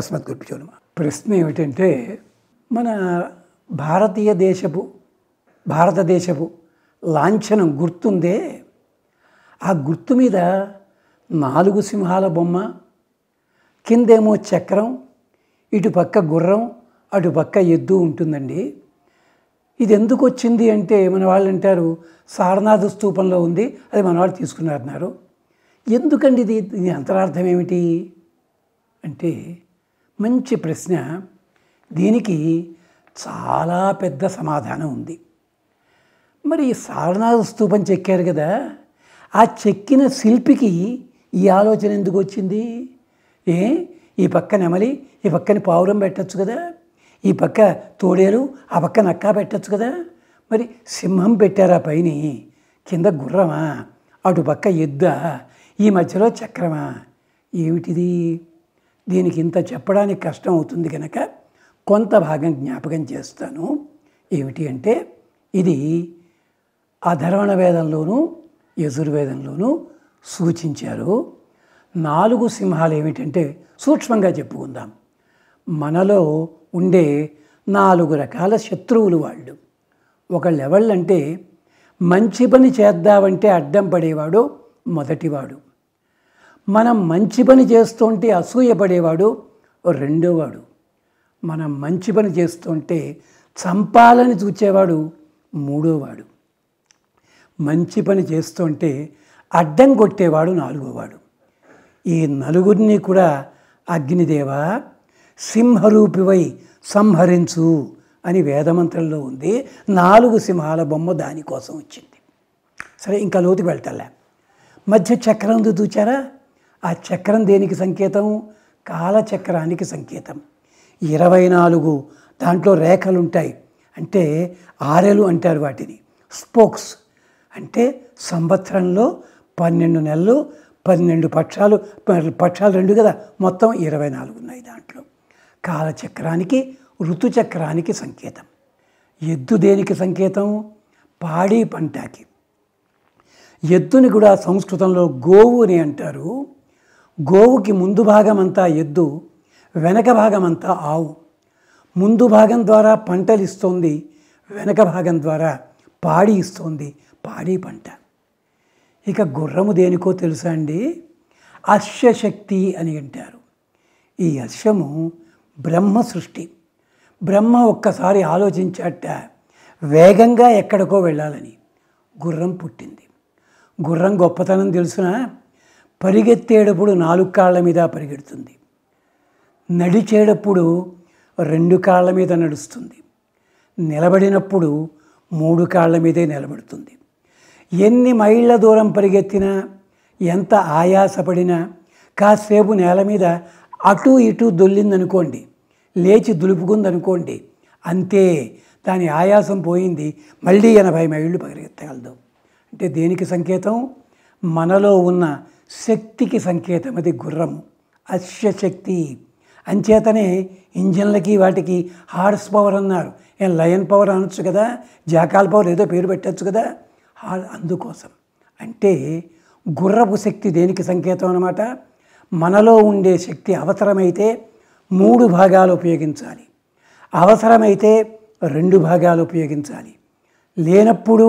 అస్మత్ గుర్పిచోళమ ప్రశ్న ఏమిటంటే మన భారతీయ దేశపు భారతదేశపు లాంఛనం గుర్తుందే ఆ గుర్తు మీద నాలుగు సింహాల బొమ్మ కిందేమో చక్రం ఇటు పక్క గుర్రం అటు పక్క ఎద్దు ఉంటుందండి ఇది ఎందుకు వచ్చింది అంటే మన వాళ్ళు అంటారు సారనాథ స్థూపంలో ఉంది అది మన వాళ్ళు తీసుకున్నారన్నారు ఎందుకండి ఇది దీని అంతరార్థం ఏమిటి అంటే మంచి ప్రశ్న దీనికి చాలా పెద్ద సమాధానం ఉంది మరి సారనాథ స్తూపం చెక్కారు కదా ఆ చెక్కిన శిల్పికి ఈ ఆలోచన ఎందుకు వచ్చింది ఏ ఈ పక్క నెమలి ఈ పక్కన పావురం పెట్టచ్చు కదా ఈ పక్క తోడేలు ఆ పక్క నక్కా పెట్టచ్చు కదా మరి సింహం పెట్టారా పైని కింద గుర్రమా అటు పక్క ఎద్దా ఈ మధ్యలో చక్రమా ఏమిటిది దీనికి ఇంత చెప్పడానికి కష్టం అవుతుంది కనుక కొంత భాగం జ్ఞాపకం చేస్తాను ఏమిటి అంటే ఇది అధర్వణ వేదంలోనూ యజుర్వేదంలోనూ సూచించారు నాలుగు సింహాలు ఏమిటంటే సూక్ష్మంగా చెప్పుకుందాం మనలో ఉండే నాలుగు రకాల శత్రువులు వాళ్ళు ఒకళ్ళు ఎవళ్ళంటే మంచి పని చేద్దామంటే అడ్డం పడేవాడు మొదటివాడు మనం మంచి పని చేస్తుంటే అసూయపడేవాడు రెండోవాడు మనం మంచి పని చేస్తుంటే చంపాలని చూచేవాడు మూడోవాడు మంచి పని చేస్తుంటే అడ్డం కొట్టేవాడు నాలుగోవాడు ఈ నలుగురిని కూడా అగ్నిదేవ సింహరూపివై సంహరించు అని వేదమంత్రంలో ఉంది నాలుగు సింహాల బొమ్మ దానికోసం వచ్చింది సరే ఇంకా లోతుకు వెళ్తలే మధ్య చక్రం చూచారా ఆ చక్రం దేనికి సంకేతం కాలచక్రానికి సంకేతం ఇరవై నాలుగు దాంట్లో రేఖలు ఉంటాయి అంటే ఆరెలు అంటారు వాటిని స్పోక్స్ అంటే సంవత్సరంలో పన్నెండు నెలలు పన్నెండు పక్షాలు పక్షాలు రెండు కదా మొత్తం ఇరవై నాలుగు ఉన్నాయి దాంట్లో కాలచక్రానికి ఋతుచక్రానికి సంకేతం ఎద్దు దేనికి సంకేతం పాడి పంటకి ఎద్దుని కూడా సంస్కృతంలో గోవు అని అంటారు గోవుకి ముందు భాగమంతా ఎద్దు వెనక భాగమంతా ఆవు ముందు భాగం ద్వారా పంటలు ఇస్తోంది వెనక భాగం ద్వారా పాడి ఇస్తోంది పాడి పంట ఇక గుర్రము దేనికో తెలుసా అండి అశ్వశక్తి అని అంటారు ఈ అశ్వము బ్రహ్మ సృష్టి బ్రహ్మ ఒక్కసారి ఆలోచించాట వేగంగా ఎక్కడికో వెళ్ళాలని గుర్రం పుట్టింది గుర్రం గొప్పతనం తెలుసునా పరిగెత్తేటప్పుడు నాలుగు కాళ్ళ మీద పరిగెడుతుంది నడిచేటప్పుడు రెండు కాళ్ళ మీద నడుస్తుంది నిలబడినప్పుడు మూడు కాళ్ళ మీదే నిలబడుతుంది ఎన్ని మైళ్ళ దూరం పరిగెత్తినా ఎంత ఆయాసపడినా కాసేపు నేల మీద అటు ఇటు దొల్లిందనుకోండి లేచి దులుపుకుందనుకోండి అంతే దాని ఆయాసం పోయింది మళ్ళీ ఎనభై మైళ్ళు పరిగెత్తగలదు అంటే దేనికి సంకేతం మనలో ఉన్న శక్తికి సంకేతం అది గుర్రం అశ్వశక్తి అంచేతనే ఇంజన్లకి వాటికి హార్స్ పవర్ అన్నారు ఏం లయన్ పవర్ అనొచ్చు కదా జాకాల్ పవర్ ఏదో పేరు పెట్టచ్చు కదా అందుకోసం అంటే గుర్రపు శక్తి దేనికి సంకేతం అనమాట మనలో ఉండే శక్తి అవసరమైతే మూడు భాగాలు ఉపయోగించాలి అవసరమైతే రెండు భాగాలు ఉపయోగించాలి లేనప్పుడు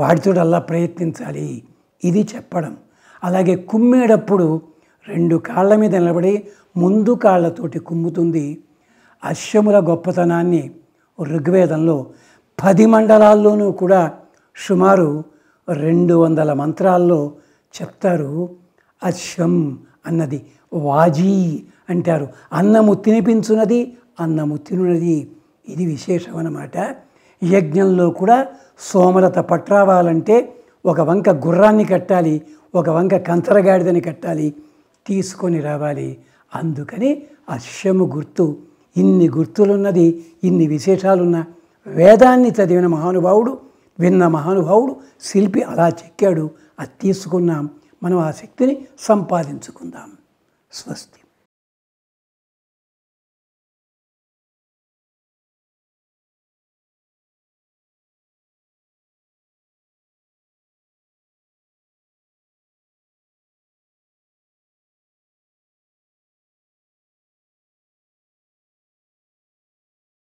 వాడితోడల్లా ప్రయత్నించాలి ఇది చెప్పడం అలాగే కుమ్మేటప్పుడు రెండు కాళ్ళ మీద నిలబడి ముందు కాళ్ళతోటి కుమ్ముతుంది అశ్వముల గొప్పతనాన్ని ఋగ్వేదంలో పది మండలాల్లోనూ కూడా సుమారు రెండు వందల మంత్రాల్లో చెప్తారు అశ్వం అన్నది వాజీ అంటారు అన్నము తినిపించున్నది అన్నము తినున్నది ఇది విశేషం అన్నమాట యజ్ఞంలో కూడా సోమలత పట్రావాలంటే ఒక వంక గుర్రాన్ని కట్టాలి ఒక వంక కంతరగాడిదని కట్టాలి తీసుకొని రావాలి అందుకని అశ్వము గుర్తు ఇన్ని గుర్తులున్నది ఇన్ని విశేషాలున్న వేదాన్ని చదివిన మహానుభావుడు విన్న మహానుభావుడు శిల్పి అలా చెక్కాడు అది తీసుకున్నాం మనం ఆ శక్తిని సంపాదించుకుందాం స్వస్తి